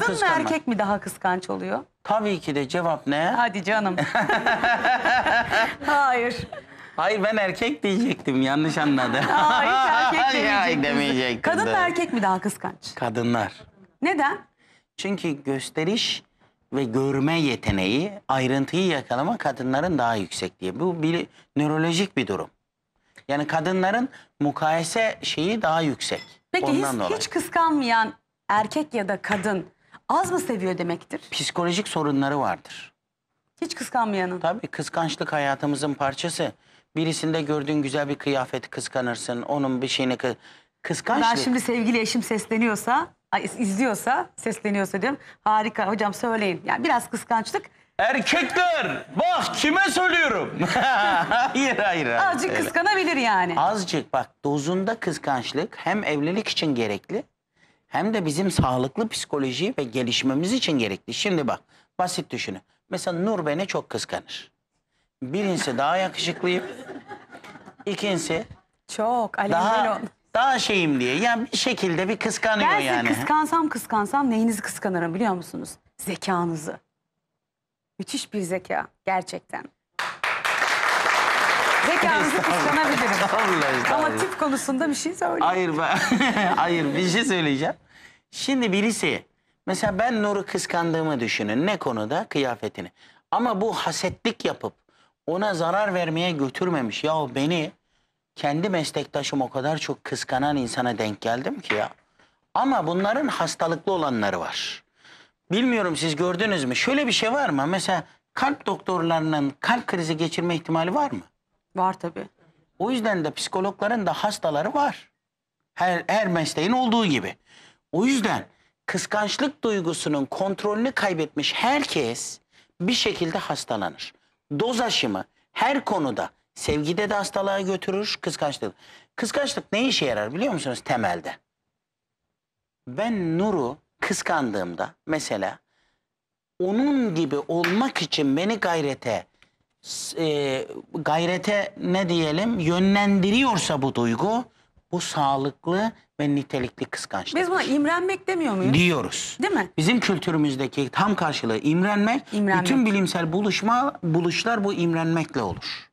Kadın mı kıskanmak. erkek mi daha kıskanç oluyor? Tabii ki de cevap ne? Hadi canım. Hayır. Hayır ben erkek diyecektim yanlış anladı. Hayır erkek demeyecektim. demeyecektim. Kadın mı erkek mi daha kıskanç? Kadınlar. Neden? Çünkü gösteriş ve görme yeteneği, ayrıntıyı yakalama kadınların daha yüksek diye. Bu bir nörolojik bir durum. Yani kadınların mukayese şeyi daha yüksek. Peki Ondan hiç, hiç kıskanmayan erkek ya da kadın Az mı seviyor demektir? Psikolojik sorunları vardır. Hiç kıskanmayanın. Tabii kıskançlık hayatımızın parçası. Birisinde gördüğün güzel bir kıyafeti kıskanırsın. Onun bir şeyini kı kıskançlık. Ben şimdi sevgili eşim sesleniyorsa, izliyorsa, sesleniyorsa diyorum. Harika hocam söyleyin. Yani biraz kıskançlık Erkekler bak kime söylüyorum. hayır hayır. hayır. azıcık Öyle. kıskanabilir yani. Azıcık bak dozunda kıskançlık hem evlilik için gerekli hem de bizim sağlıklı psikoloji ve gelişmemiz için gerekli. Şimdi bak basit düşünün. Mesela Nur beni çok kıskanır. Birincisi daha yakışıklıyım. İkincisi Çok. daha, daha şeyim diye. Yani bir şekilde bir kıskanıyor Ben sizi yani. kıskansam kıskansam neyinizi kıskanırım biliyor musunuz? Zekanızı. Müthiş bir zeka gerçekten. Zekanızı kıskanabilirim. Vallahi Ama tip konusunda bir şey söyleyeyim. Hayır ben, hayır bir şey söyleyeceğim. Şimdi birisi, mesela ben Nur'u kıskandığımı düşünün. Ne konuda? Kıyafetini. Ama bu hasetlik yapıp ona zarar vermeye götürmemiş. Ya beni kendi meslektaşım o kadar çok kıskanan insana denk geldim ki ya. Ama bunların hastalıklı olanları var. Bilmiyorum siz gördünüz mü? Şöyle bir şey var mı? Mesela kalp doktorlarının kalp krizi geçirme ihtimali var mı? Var tabii. O yüzden de psikologların da hastaları var. Her, her mesleğin olduğu gibi. O yüzden kıskançlık duygusunun kontrolünü kaybetmiş herkes bir şekilde hastalanır. Doz aşımı her konuda sevgide de hastalığa götürür, kıskançlık. Kıskançlık ne işe yarar biliyor musunuz temelde? Ben Nur'u kıskandığımda mesela onun gibi olmak için beni gayrete, e, gayrete ne diyelim yönlendiriyorsa bu duygu bu sağlıklı ve nitelikli kıskançlık. Biz buna imrenmek demiyor muyuz? Diyoruz. Değil mi? Bizim kültürümüzdeki tam karşılığı imrenmek, imrenmek. bütün bilimsel buluşma buluşlar bu imrenmekle olur.